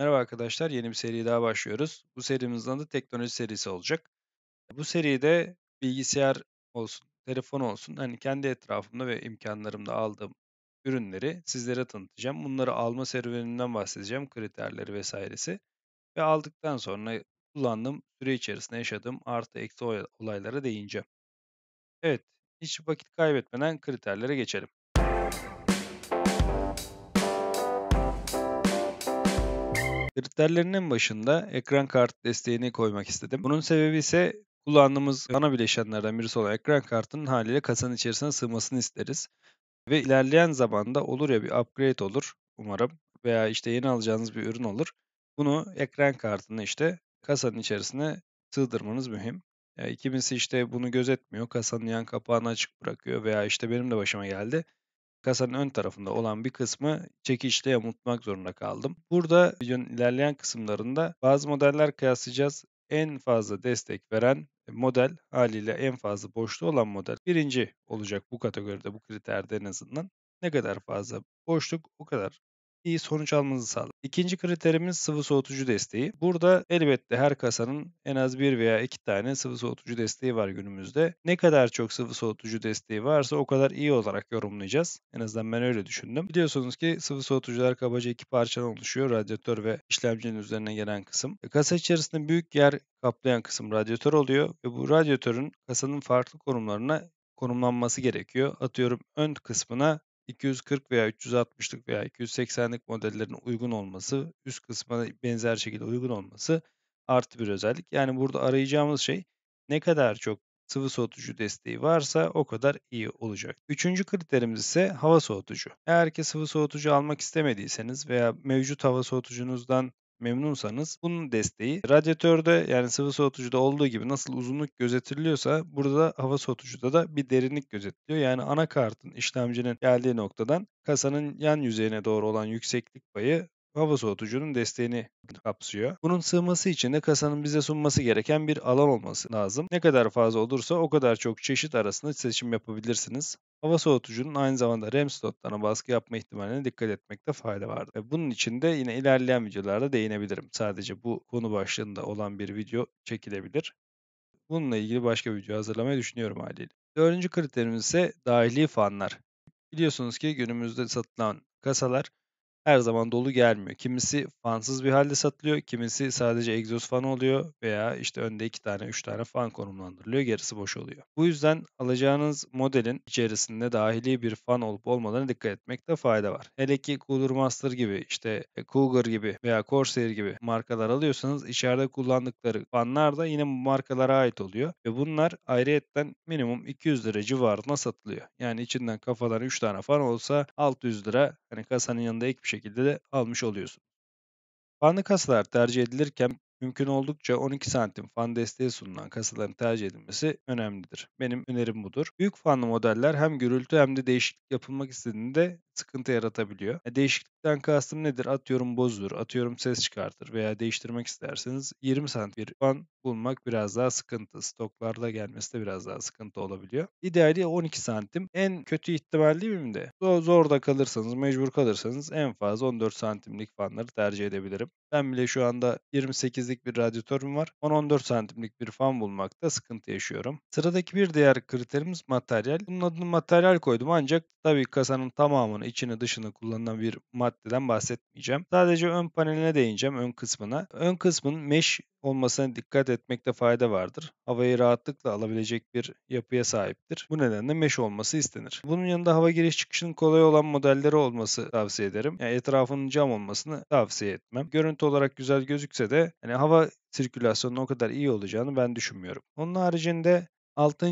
Merhaba arkadaşlar, yeni bir seriye daha başlıyoruz. Bu serimizin adı teknoloji serisi olacak. Bu seride bilgisayar olsun, telefon olsun, hani kendi etrafımda ve imkanlarımda aldığım ürünleri sizlere tanıtacağım. Bunları alma serüveninden bahsedeceğim, kriterleri vesairesi. Ve aldıktan sonra kullandığım süre içerisinde yaşadığım artı eksi olaylara değineceğim. Evet, hiç vakit kaybetmeden kriterlere geçelim. Kriterlerin en başında ekran kart desteğini koymak istedim. Bunun sebebi ise kullandığımız ana bileşenlerden birisi olan ekran kartının haliyle kasanın içerisine sığmasını isteriz. Ve ilerleyen zamanda olur ya bir upgrade olur umarım veya işte yeni alacağınız bir ürün olur. Bunu ekran kartını işte kasanın içerisine sığdırmanız mühim. Yani kimisi işte bunu gözetmiyor. Kasanın yan kapağını açık bırakıyor veya işte benim de başıma geldi kasanın ön tarafında olan bir kısmı çekişle yamultmak zorunda kaldım. Burada videonun ilerleyen kısımlarında bazı modeller kıyaslayacağız. En fazla destek veren e, model haliyle en fazla boşluğu olan model birinci olacak bu kategoride bu kriterde en azından. Ne kadar fazla boşluk o kadar iyi sonuç almanızı sağlar. İkinci kriterimiz sıvı soğutucu desteği. Burada elbette her kasanın en az bir veya iki tane sıvı soğutucu desteği var günümüzde. Ne kadar çok sıvı soğutucu desteği varsa o kadar iyi olarak yorumlayacağız. En azından ben öyle düşündüm. Biliyorsunuz ki sıvı soğutucular kabaca iki parçadan oluşuyor. Radyatör ve işlemcinin üzerine gelen kısım. E, kasa içerisinde büyük yer kaplayan kısım radyatör oluyor ve bu radyatörün kasanın farklı konumlarına konumlanması gerekiyor. Atıyorum ön kısmına 240 veya 360'lık veya 280'lik modellerin uygun olması, üst kısmına benzer şekilde uygun olması artı bir özellik. Yani burada arayacağımız şey ne kadar çok sıvı soğutucu desteği varsa o kadar iyi olacak. Üçüncü kriterimiz ise hava soğutucu. Eğer ki sıvı soğutucu almak istemediyseniz veya mevcut hava soğutucunuzdan memnunsanız bunun desteği radyatörde yani sıvı soğutucuda olduğu gibi nasıl uzunluk gözetiliyorsa burada hava soğutucuda da bir derinlik gözetiliyor. Yani anakartın işlemcinin geldiği noktadan kasanın yan yüzeyine doğru olan yükseklik payı hava soğutucunun desteğini kapsıyor. Bunun sığması için de kasanın bize sunması gereken bir alan olması lazım. Ne kadar fazla olursa o kadar çok çeşit arasında seçim yapabilirsiniz. Hava soğutucunun aynı zamanda REM slotlarına baskı yapma ihtimaline dikkat etmekte fayda vardır. Ve bunun için de yine ilerleyen videolarda değinebilirim. Sadece bu konu başlığında olan bir video çekilebilir. Bununla ilgili başka bir video hazırlamayı düşünüyorum haliyle. Dördüncü kriterimiz ise dahili fanlar. Biliyorsunuz ki günümüzde satılan kasalar her zaman dolu gelmiyor. Kimisi fansız bir halde satılıyor, kimisi sadece egzoz fan oluyor veya işte önde iki tane üç tane fan konumlandırılıyor, gerisi boş oluyor. Bu yüzden alacağınız modelin içerisinde dahili bir fan olup olmadığına dikkat etmekte fayda var. Hele ki Cooler Master gibi işte e, Cougar gibi veya Corsair gibi markalar alıyorsanız içeride kullandıkları fanlar da yine bu markalara ait oluyor ve bunlar ayrıyetten minimum 200 lira civarına satılıyor. Yani içinden kafadan 3 tane fan olsa 600 lira Hani kasanın yanında ek bir şekilde de almış oluyorsun. Fanlı kasalar tercih edilirken Mümkün oldukça 12 santim fan desteği sunulan kasaların tercih edilmesi önemlidir. Benim önerim budur. Büyük fanlı modeller hem gürültü hem de değişiklik yapılmak istediğinde sıkıntı yaratabiliyor. E, değişiklikten kastım nedir? Atıyorum bozulur, atıyorum ses çıkartır veya değiştirmek isterseniz 20 santim bir fan bulmak biraz daha sıkıntı. Stoklarda gelmesi de biraz daha sıkıntı olabiliyor. İdeali 12 santim. En kötü ihtimal değil mi de? Zor, da kalırsanız, mecbur kalırsanız en fazla 14 santimlik fanları tercih edebilirim. Ben bile şu anda 28 8'lik bir radyatörüm var. 10-14 santimlik bir fan bulmakta sıkıntı yaşıyorum. Sıradaki bir diğer kriterimiz materyal. Bunun adını materyal koydum ancak tabii kasanın tamamını içini dışını kullanılan bir maddeden bahsetmeyeceğim. Sadece ön paneline değineceğim ön kısmına. Ön kısmın mesh olmasına dikkat etmekte fayda vardır. Havayı rahatlıkla alabilecek bir yapıya sahiptir. Bu nedenle mesh olması istenir. Bunun yanında hava giriş çıkışının kolay olan modelleri olması tavsiye ederim. Yani etrafının cam olmasını tavsiye etmem. Görüntü olarak güzel gözükse de hani hava sirkülasyonunun o kadar iyi olacağını ben düşünmüyorum. Onun haricinde 6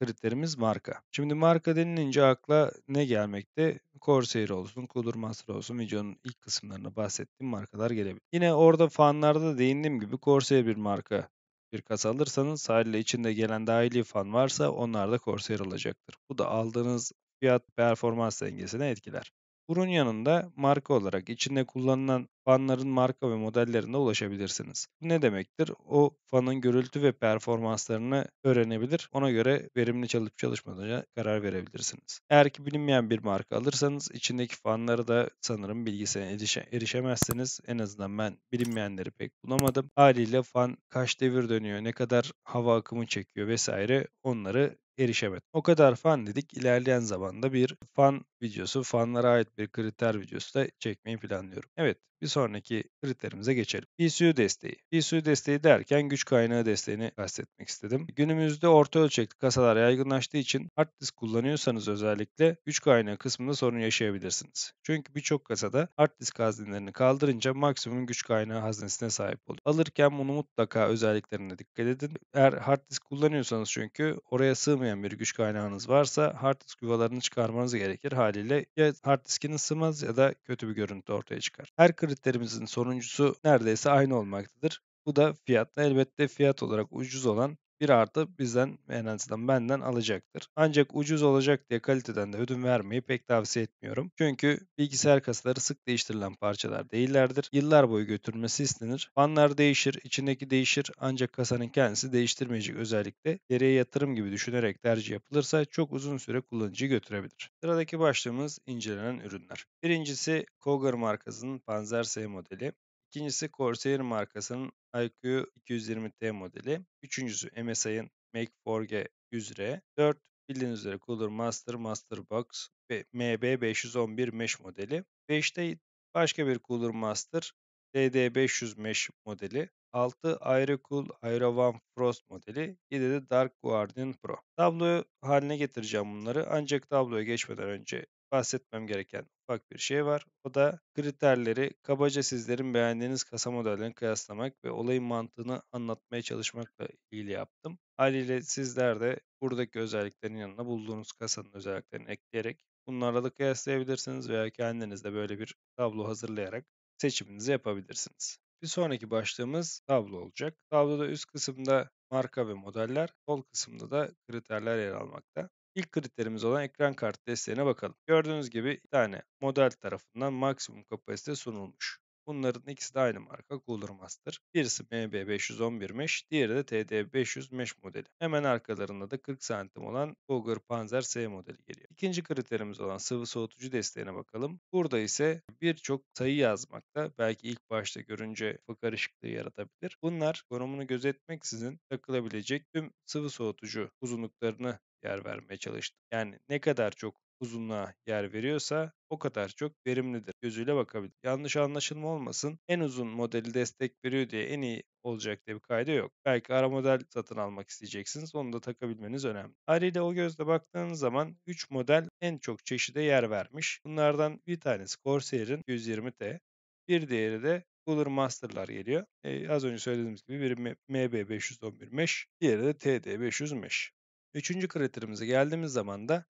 kriterimiz marka. Şimdi marka denilince akla ne gelmekte? Corsair olsun, Kudurmaster olsun videonun ilk kısımlarında bahsettiğim markalar gelebilir. Yine orada fanlarda değindiğim gibi Corsair bir marka bir kas alırsanız haliyle içinde gelen dahili fan varsa onlar da Corsair olacaktır. Bu da aldığınız fiyat performans dengesine etkiler. Bunun yanında marka olarak içinde kullanılan fanların marka ve modellerine ulaşabilirsiniz. Bu ne demektir? O fanın gürültü ve performanslarını öğrenebilir. Ona göre verimli çalışıp çalışmadığına karar verebilirsiniz. Eğer ki bilinmeyen bir marka alırsanız içindeki fanları da sanırım bilgisayara erişe, erişemezsiniz. En azından ben bilinmeyenleri pek bulamadım. Haliyle fan kaç devir dönüyor, ne kadar hava akımı çekiyor vesaire onları erişemedi. O kadar fan dedik. İlerleyen zamanda bir fan videosu, fanlara ait bir kriter videosu da çekmeyi planlıyorum. Evet, bir sonraki kriterimize geçelim. PSU desteği. PSU desteği derken güç kaynağı desteğini bahsetmek istedim. Günümüzde orta ölçekli kasalar yaygınlaştığı için hard disk kullanıyorsanız özellikle güç kaynağı kısmında sorun yaşayabilirsiniz. Çünkü birçok kasada hard disk hazinelerini kaldırınca maksimum güç kaynağı haznesine sahip oluyor. Alırken bunu mutlaka özelliklerine dikkat edin. Eğer hard disk kullanıyorsanız çünkü oraya sığmayan bir güç kaynağınız varsa hard disk yuvalarını çıkarmanız gerekir. Haliyle ya hard diskiniz sığmaz ya da kötü bir görüntü ortaya çıkar. Her kritlerimizin sonuncusu neredeyse aynı olmaktadır. Bu da fiyatla elbette fiyat olarak ucuz olan bir artı bizden en azından benden alacaktır. Ancak ucuz olacak diye kaliteden de ödün vermeyi pek tavsiye etmiyorum. Çünkü bilgisayar kasaları sık değiştirilen parçalar değillerdir. Yıllar boyu götürülmesi istenir. Fanlar değişir, içindeki değişir ancak kasanın kendisi değiştirmeyecek özellikle geriye yatırım gibi düşünerek tercih yapılırsa çok uzun süre kullanıcı götürebilir. Sıradaki başlığımız incelenen ürünler. Birincisi Kogar markasının Panzer S modeli. İkincisi Corsair markasının IQ 220T modeli. Üçüncüsü MSI'ın Make 4G 100R. 4 bildiğiniz üzere Cooler Master, MasterBox ve MB511 Mesh modeli. beşte başka bir Cooler Master DD500 Mesh modeli. 6 AeroCool Aero One Frost modeli, 7 de Dark Guardian Pro. Tablo haline getireceğim bunları ancak tabloya geçmeden önce bahsetmem gereken ufak bir şey var. O da kriterleri kabaca sizlerin beğendiğiniz kasa modellerini kıyaslamak ve olayın mantığını anlatmaya çalışmakla ilgili yaptım. Haliyle sizler de buradaki özelliklerin yanına bulduğunuz kasanın özelliklerini ekleyerek bunlarla da kıyaslayabilirsiniz veya kendiniz de böyle bir tablo hazırlayarak seçiminizi yapabilirsiniz. Bir sonraki başlığımız tablo olacak. Tabloda üst kısımda marka ve modeller, sol kısımda da kriterler yer almakta. İlk kriterimiz olan ekran kart desteğine bakalım. Gördüğünüz gibi bir tane model tarafından maksimum kapasite sunulmuş. Bunların ikisi de aynı marka Cooler Master. Birisi MB511 mesh, diğeri de TD500 mesh modeli. Hemen arkalarında da 40 santim olan Cougar Panzer S modeli geliyor. İkinci kriterimiz olan sıvı soğutucu desteğine bakalım. Burada ise birçok sayı yazmakta. Belki ilk başta görünce kafa karışıklığı yaratabilir. Bunlar konumunu gözetmeksizin takılabilecek tüm sıvı soğutucu uzunluklarını yer vermeye çalıştım. Yani ne kadar çok uzunluğa yer veriyorsa o kadar çok verimlidir. Gözüyle bakabilir. Yanlış anlaşılma olmasın. En uzun modeli destek veriyor diye en iyi olacak diye bir kayda yok. Belki ara model satın almak isteyeceksiniz. Onu da takabilmeniz önemli. Haliyle o gözle baktığınız zaman 3 model en çok çeşide yer vermiş. Bunlardan bir tanesi Corsair'in 120T. Bir diğeri de Cooler Master'lar geliyor. Ee, az önce söylediğimiz gibi biri MB511 mesh, diğeri de TD500 mesh. Üçüncü kriterimize geldiğimiz zaman da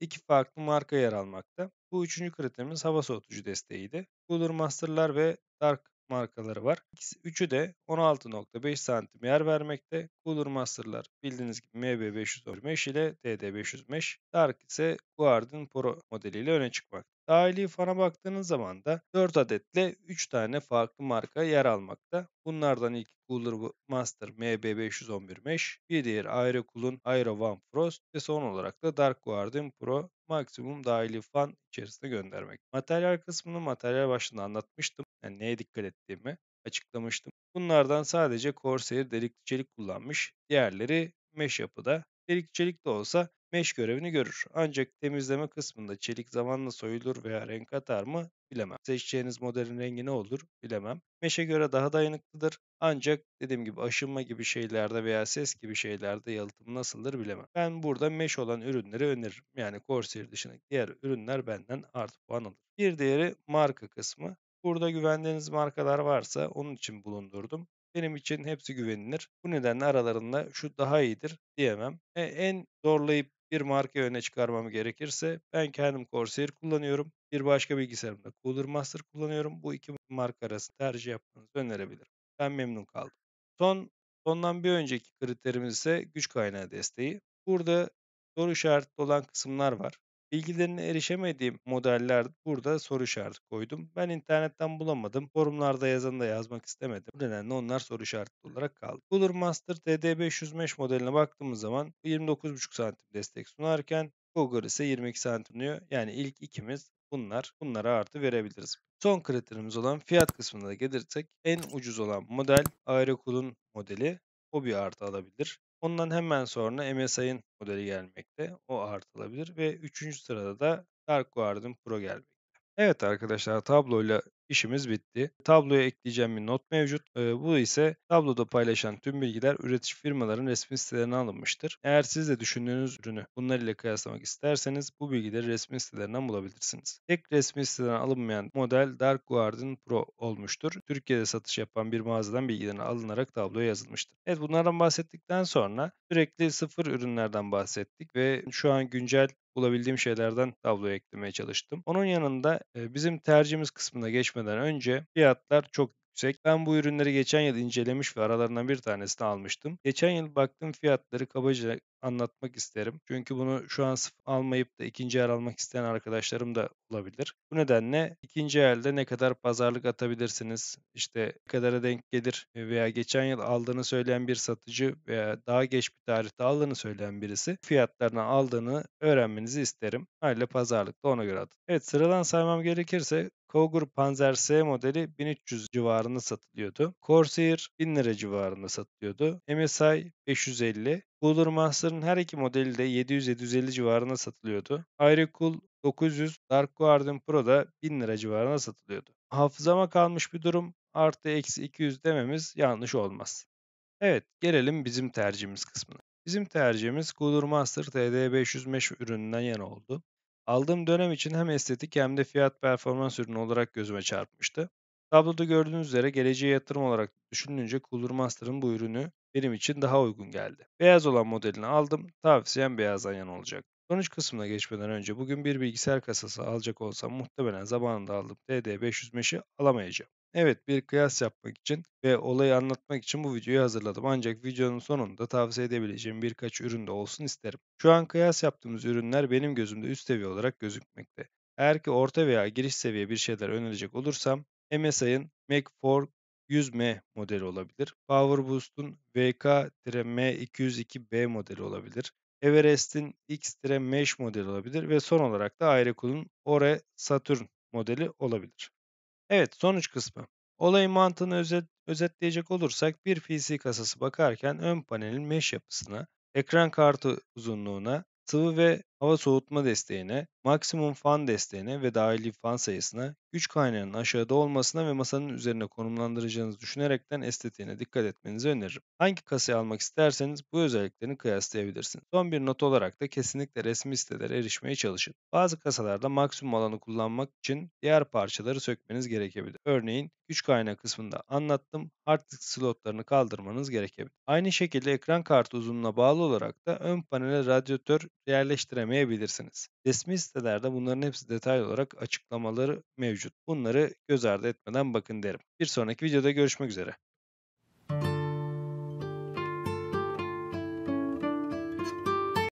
iki farklı marka yer almakta. Bu üçüncü kriterimiz hava soğutucu desteğiydi. Cooler Master'lar ve Dark markaları var. İkisi, üçü de 16.5 santim yer vermekte. Cooler Master'lar bildiğiniz gibi MB500 ile DD500 Dark ise Guardian Pro modeliyle öne çıkmak. Dahili fana baktığınız zaman da 4 adetle 3 tane farklı marka yer almakta. Bunlardan ilk Cooler Master MB511 Mesh, bir diğer Aerocool'un Aero One Frost ve son olarak da Dark Guardian Pro maksimum dahili fan içerisinde göndermek. Materyal kısmını materyal başında anlatmıştım yani neye dikkat ettiğimi açıklamıştım. Bunlardan sadece Corsair delikli çelik kullanmış. Diğerleri mesh yapıda. Delikli çelik de olsa mesh görevini görür. Ancak temizleme kısmında çelik zamanla soyulur veya renk atar mı bilemem. Seçeceğiniz modelin rengi ne olur bilemem. Meşe göre daha dayanıklıdır. Ancak dediğim gibi aşınma gibi şeylerde veya ses gibi şeylerde yalıtım nasıldır bilemem. Ben burada mesh olan ürünleri öneririm. Yani Corsair dışındaki diğer ürünler benden artı puan alır. Bir diğeri marka kısmı. Burada güvendiğiniz markalar varsa onun için bulundurdum. Benim için hepsi güvenilir. Bu nedenle aralarında şu daha iyidir diyemem. E, en zorlayıp bir marka öne çıkarmam gerekirse ben kendim Corsair kullanıyorum. Bir başka bilgisayarımda Cooler Master kullanıyorum. Bu iki marka arasında tercih yapmanızı önerebilirim. Ben memnun kaldım. Son Sondan bir önceki kriterimiz ise güç kaynağı desteği. Burada soru işaretli olan kısımlar var. Bilgilerine erişemediğim modeller burada soru işareti koydum. Ben internetten bulamadım. Forumlarda yazan da yazmak istemedim. Bu nedenle onlar soru işareti olarak kaldı. Cooler Master TD500 modeline baktığımız zaman 29,5 santim destek sunarken Cougar ise 22 santim diyor. Yani ilk ikimiz bunlar. Bunlara artı verebiliriz. Son kriterimiz olan fiyat kısmına da gelirsek en ucuz olan model Aerocool'un modeli. O bir artı alabilir. Ondan hemen sonra MSI'ın modeli gelmekte. O artılabilir ve 3. sırada da Dark Guardian Pro gelmekte. Evet arkadaşlar tabloyla İşimiz bitti. Tabloya ekleyeceğim bir not mevcut. E, bu ise tabloda paylaşan tüm bilgiler üretici firmaların resmi sitelerine alınmıştır. Eğer siz de düşündüğünüz ürünü bunlar ile kıyaslamak isterseniz bu bilgileri resmi sitelerinden bulabilirsiniz. Tek resmi siteden alınmayan model Dark Guardian Pro olmuştur. Türkiye'de satış yapan bir mağazadan bilgilerini alınarak tabloya yazılmıştır. Evet bunlardan bahsettikten sonra sürekli sıfır ürünlerden bahsettik ve şu an güncel bulabildiğim şeylerden tabloya eklemeye çalıştım. Onun yanında bizim tercihimiz kısmına geçmeden önce fiyatlar çok yüksek. Ben bu ürünleri geçen yıl incelemiş ve aralarından bir tanesini almıştım. Geçen yıl baktığım fiyatları kabaca anlatmak isterim. Çünkü bunu şu an almayıp da ikinci el almak isteyen arkadaşlarım da olabilir. Bu nedenle ikinci elde ne kadar pazarlık atabilirsiniz, işte ne kadara denk gelir veya geçen yıl aldığını söyleyen bir satıcı veya daha geç bir tarihte aldığını söyleyen birisi fiyatlarını aldığını öğrenmenizi isterim. Haliyle pazarlıkta ona göre atın. Evet sıradan saymam gerekirse Cougar Panzer S modeli 1300 civarında satılıyordu. Corsair 1000 lira civarında satılıyordu. MSI 550. Cooler Master'ın her iki modeli de 700-750 civarında satılıyordu. Aerocool 900 Dark Guardian Pro da 1000 lira civarında satılıyordu. Hafızama kalmış bir durum artı eksi 200 dememiz yanlış olmaz. Evet gelelim bizim tercihimiz kısmına. Bizim tercihimiz Cooler Master TD505 ürününden yana oldu. Aldığım dönem için hem estetik hem de fiyat performans ürünü olarak gözüme çarpmıştı. Tabloda gördüğünüz üzere geleceğe yatırım olarak düşününce Cooler Master'ın bu ürünü benim için daha uygun geldi. Beyaz olan modelini aldım. Tavsiyem beyazdan yan olacak. Sonuç kısmına geçmeden önce bugün bir bilgisayar kasası alacak olsam muhtemelen zamanında aldım. TD500 alamayacağım. Evet, bir kıyas yapmak için ve olayı anlatmak için bu videoyu hazırladım. Ancak videonun sonunda tavsiye edebileceğim birkaç ürün de olsun isterim. Şu an kıyas yaptığımız ürünler benim gözümde üst seviye olarak gözükmekte. Eğer ki orta veya giriş seviye bir şeyler önerecek olursam MSI'ın Mac 4 100M modeli olabilir. PowerBoost'un VK-M202B modeli olabilir. Everest'in X-Mesh modeli olabilir ve son olarak da Irecool'un Ore Saturn modeli olabilir. Evet, sonuç kısmı. Olayın mantığını özet, özetleyecek olursak bir PC kasası bakarken ön panelin mesh yapısına, ekran kartı uzunluğuna, sıvı ve hava soğutma desteğine, maksimum fan desteğine ve dahili fan sayısına, güç kaynağının aşağıda olmasına ve masanın üzerine konumlandıracağınızı düşünerekten estetiğine dikkat etmenizi öneririm. Hangi kasayı almak isterseniz bu özelliklerini kıyaslayabilirsiniz. Son bir not olarak da kesinlikle resmi sitelere erişmeye çalışın. Bazı kasalarda maksimum alanı kullanmak için diğer parçaları sökmeniz gerekebilir. Örneğin güç kaynağı kısmında anlattım, hard disk slotlarını kaldırmanız gerekebilir. Aynı şekilde ekran kartı uzunluğuna bağlı olarak da ön panele radyatör yerleştiremeyi istemeyebilirsiniz. Resmi sitelerde bunların hepsi detaylı olarak açıklamaları mevcut. Bunları göz ardı etmeden bakın derim. Bir sonraki videoda görüşmek üzere.